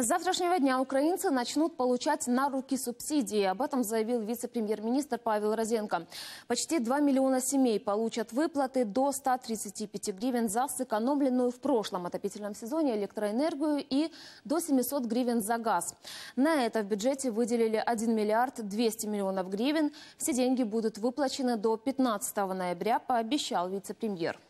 С завтрашнего дня украинцы начнут получать на руки субсидии. Об этом заявил вице-премьер-министр Павел Розенко. Почти 2 миллиона семей получат выплаты до 135 гривен за сэкономленную в прошлом отопительном сезоне электроэнергию и до 700 гривен за газ. На это в бюджете выделили 1 миллиард 200 миллионов гривен. Все деньги будут выплачены до 15 ноября, пообещал вице-премьер.